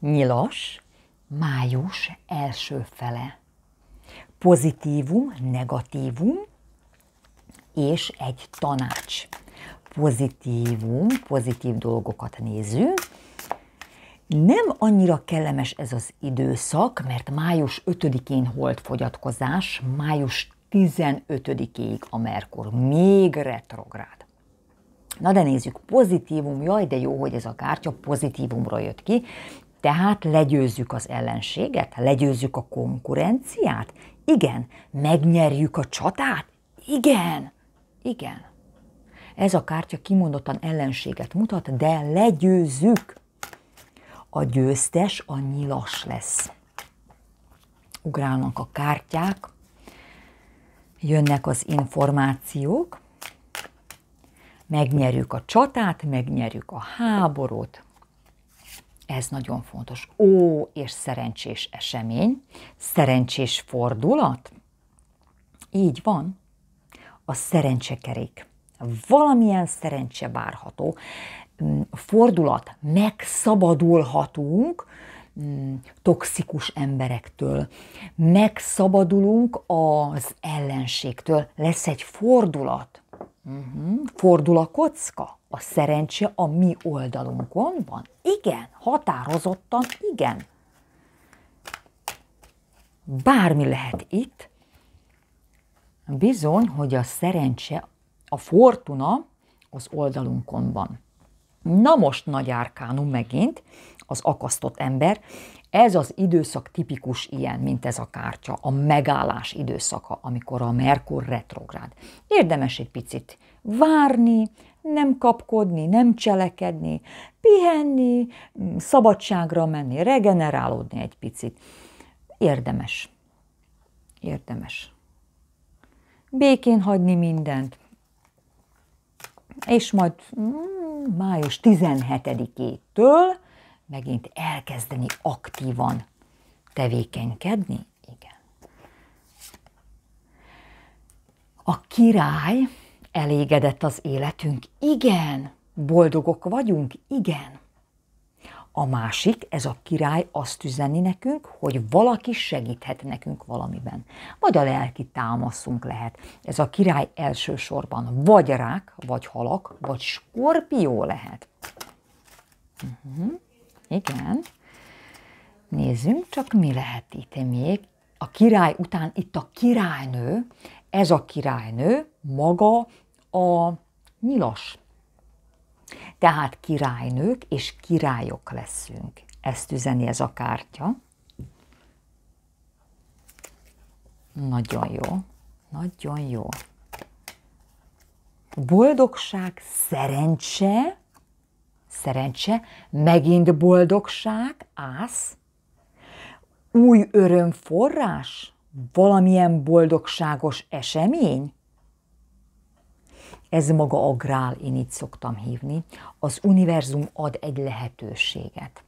Nyilas, május első fele. Pozitívum, negatívum és egy tanács. Pozitívum, pozitív dolgokat nézünk. Nem annyira kellemes ez az időszak, mert május 5-én volt fogyatkozás, május 15-ig a Merkur, még retrográd. Na de nézzük, pozitívum, jaj de jó, hogy ez a kártya pozitívumra jött ki, tehát legyőzzük az ellenséget, legyőzzük a konkurenciát? Igen. Megnyerjük a csatát? Igen. Igen. Ez a kártya kimondottan ellenséget mutat, de legyőzzük. A győztes a nyilas lesz. Ugrálnak a kártyák, jönnek az információk, megnyerjük a csatát, megnyerjük a háborút, ez nagyon fontos. Ó, és szerencsés esemény, szerencsés fordulat. Így van. A szerencsekerék. Valamilyen szerencse várható. Mm, fordulat, megszabadulhatunk mm, toxikus emberektől, megszabadulunk az ellenségtől, lesz egy fordulat Uh-huh. Fordul a kocka? A szerencse a mi oldalunkon van? Igen, határozottan igen. Bármi lehet itt. Bizony, hogy a szerencse, a fortuna az oldalunkon van. Na most nagy árkánum megint, az akasztott ember, ez az időszak tipikus ilyen, mint ez a kártya, a megállás időszaka, amikor a Merkur retrográd. Érdemes egy picit várni, nem kapkodni, nem cselekedni, pihenni, szabadságra menni, regenerálódni egy picit. Érdemes. Érdemes. Békén hagyni mindent. És majd mm, május 17-től megint elkezdeni aktívan tevékenykedni? Igen. A király elégedett az életünk? Igen. Boldogok vagyunk? Igen. A másik, ez a király azt üzeni nekünk, hogy valaki segíthet nekünk valamiben. Vagy a lelki támaszunk lehet. Ez a király elsősorban vagy rák, vagy halak, vagy skorpió lehet. Uh-huh. Igen. Nézzünk csak, mi lehet itt még. A király után itt a királynő, ez a királynő maga a nyilas. Tehát királynők és királyok leszünk. Ezt üzeni ez a kártya. Nagyon jó. Nagyon jó. Boldogság, szerencse, Szerencse, megint boldogság, ász, új örömforrás, valamilyen boldogságos esemény? Ez maga a grál, én így szoktam hívni. Az univerzum ad egy lehetőséget.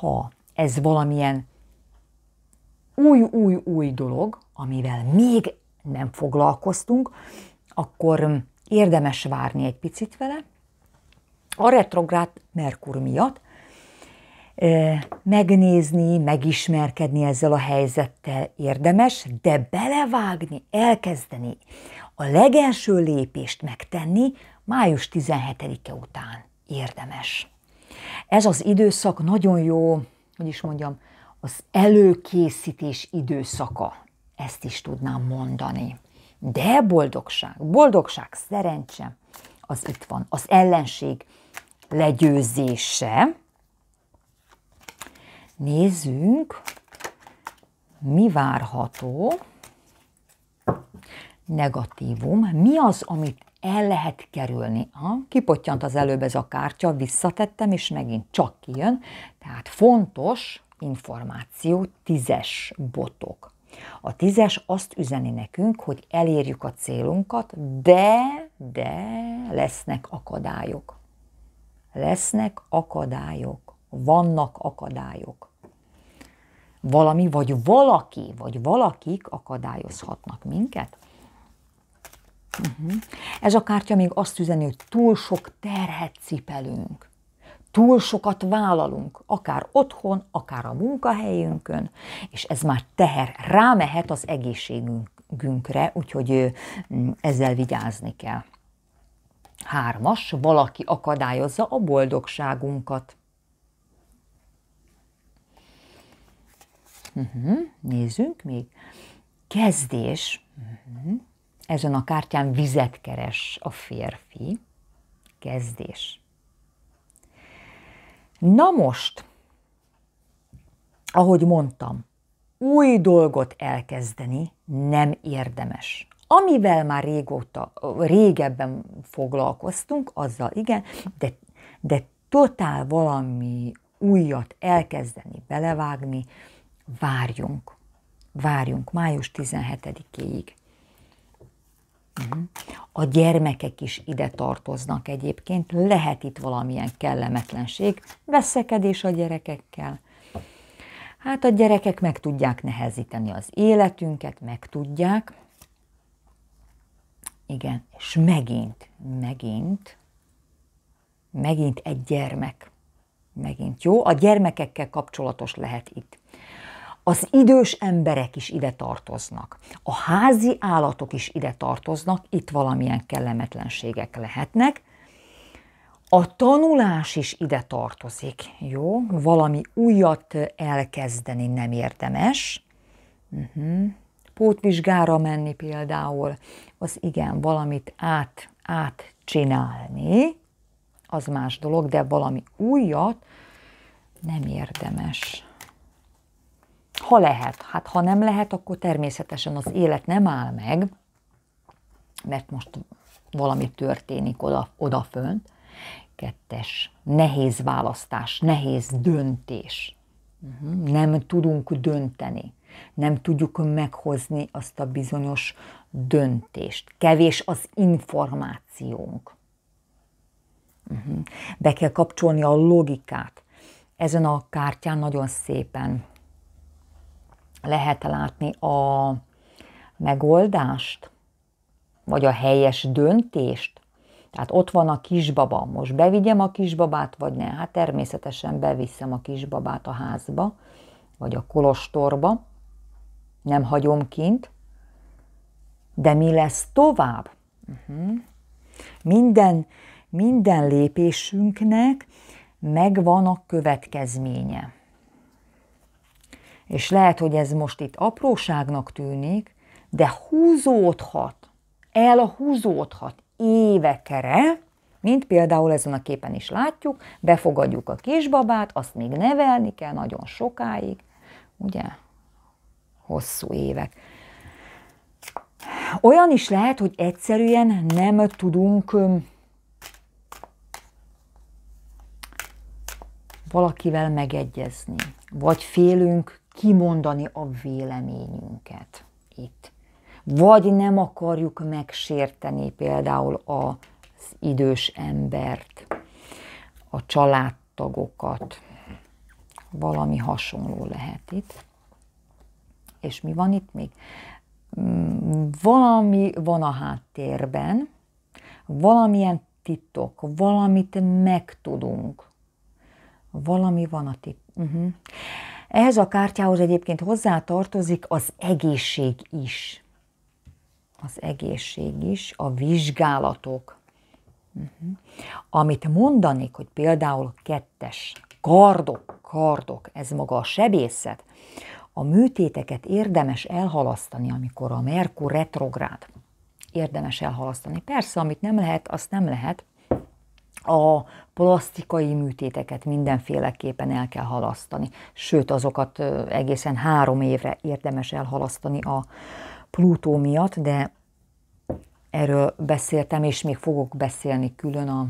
Ha ez valamilyen új-új-új dolog, amivel még nem foglalkoztunk, akkor érdemes várni egy picit vele, a retrográd Merkur miatt megnézni, megismerkedni ezzel a helyzettel érdemes, de belevágni, elkezdeni a legelső lépést megtenni május 17-e után érdemes. Ez az időszak nagyon jó, hogy is mondjam, az előkészítés időszaka, ezt is tudnám mondani. De boldogság, boldogság, szerencse, az itt van, az ellenség, legyőzése. Nézzünk, mi várható. Negatívum. Mi az, amit el lehet kerülni. Ha? Kipottyant az előbb ez a kártya, visszatettem, és megint csak kijön. Tehát fontos információ, tízes botok. A tízes azt üzeni nekünk, hogy elérjük a célunkat, de, de lesznek akadályok lesznek akadályok, vannak akadályok. Valami, vagy valaki, vagy valakik akadályozhatnak minket. Uh-huh. Ez a kártya még azt üzeni, hogy túl sok terhet cipelünk. Túl sokat vállalunk, akár otthon, akár a munkahelyünkön, és ez már teher rámehet az egészségünkre, úgyhogy mm, ezzel vigyázni kell. Hármas, valaki akadályozza a boldogságunkat. Uh-huh. Nézzünk még. Kezdés. Uh-huh. Ezen a kártyán vizet keres a férfi. Kezdés. Na most, ahogy mondtam, új dolgot elkezdeni nem érdemes. Amivel már régóta, régebben foglalkoztunk, azzal igen, de, de totál valami újat elkezdeni, belevágni, várjunk. Várjunk május 17 ig mhm. A gyermekek is ide tartoznak egyébként, lehet itt valamilyen kellemetlenség, veszekedés a gyerekekkel. Hát a gyerekek meg tudják nehezíteni az életünket, meg tudják, igen, és megint, megint, megint egy gyermek. Megint jó, a gyermekekkel kapcsolatos lehet itt. Az idős emberek is ide tartoznak. A házi állatok is ide tartoznak, itt valamilyen kellemetlenségek lehetnek. A tanulás is ide tartozik, jó? Valami újat elkezdeni nem érdemes. Uh-huh pótvizsgára menni például, az igen, valamit át, átcsinálni, az más dolog, de valami újat nem érdemes. Ha lehet, hát ha nem lehet, akkor természetesen az élet nem áll meg, mert most valami történik oda, odafönt. Kettes, nehéz választás, nehéz döntés. Mhm, nem tudunk dönteni nem tudjuk meghozni azt a bizonyos döntést. Kevés az információnk. Mhm. Be kell kapcsolni a logikát. Ezen a kártyán nagyon szépen lehet látni a megoldást, vagy a helyes döntést. Tehát ott van a kisbaba. Most bevigyem a kisbabát, vagy ne? Hát természetesen beviszem a kisbabát a házba, vagy a kolostorba nem hagyom kint, de mi lesz tovább? Uh-huh. Minden, minden lépésünknek megvan a következménye. És lehet, hogy ez most itt apróságnak tűnik, de húzódhat, elhúzódhat évekre, mint például ezen a képen is látjuk, befogadjuk a kisbabát, azt még nevelni kell nagyon sokáig, ugye? hosszú évek. Olyan is lehet, hogy egyszerűen nem tudunk valakivel megegyezni, vagy félünk kimondani a véleményünket itt. Vagy nem akarjuk megsérteni például az idős embert, a családtagokat. Valami hasonló lehet itt és mi van itt még? Mm, valami van a háttérben, valamilyen titok, valamit megtudunk. Valami van a titok. Uh-huh. Mhm. Ehhez a kártyához egyébként hozzá tartozik az egészség is. Az egészség is, a vizsgálatok. Uh-huh. Amit mondanék, hogy például kettes, kardok, kardok, ez maga a sebészet, a műtéteket érdemes elhalasztani, amikor a Merkur retrográd. Érdemes elhalasztani. Persze, amit nem lehet, azt nem lehet. A plastikai műtéteket mindenféleképpen el kell halasztani. Sőt, azokat egészen három évre érdemes elhalasztani a Plutó miatt, de erről beszéltem, és még fogok beszélni külön a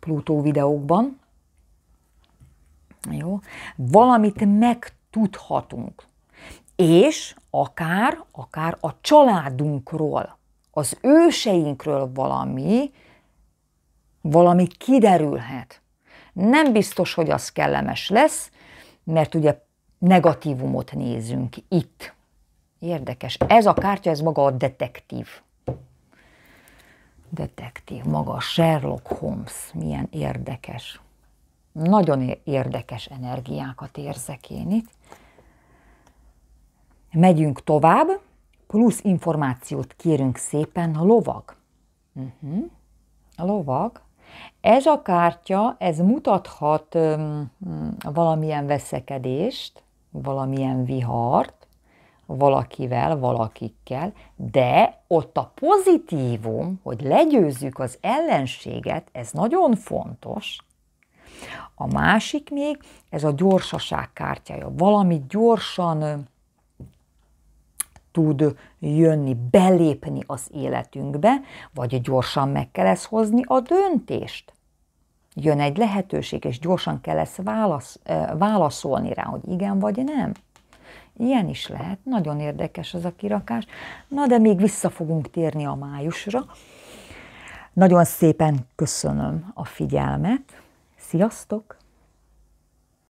Plutó videókban. Jó. Valamit megtudhatunk és akár, akár a családunkról, az őseinkről valami, valami kiderülhet. Nem biztos, hogy az kellemes lesz, mert ugye negatívumot nézünk itt. Érdekes. Ez a kártya, ez maga a detektív. Detektív, maga Sherlock Holmes. Milyen érdekes. Nagyon érdekes energiákat érzek én itt. Megyünk tovább, plusz információt kérünk szépen a lovag. Uh-huh. A lovag. Ez a kártya, ez mutathat um, valamilyen veszekedést, valamilyen vihart, valakivel, valakikkel, de ott a pozitívum, hogy legyőzzük az ellenséget, ez nagyon fontos. A másik még, ez a gyorsaság kártyája. Valamit gyorsan tud jönni, belépni az életünkbe, vagy gyorsan meg kell ezt hozni a döntést. Jön egy lehetőség, és gyorsan kell ezt válasz, válaszolni rá, hogy igen vagy nem. Ilyen is lehet, nagyon érdekes ez a kirakás. Na de még vissza fogunk térni a májusra. Nagyon szépen köszönöm a figyelmet. Sziasztok!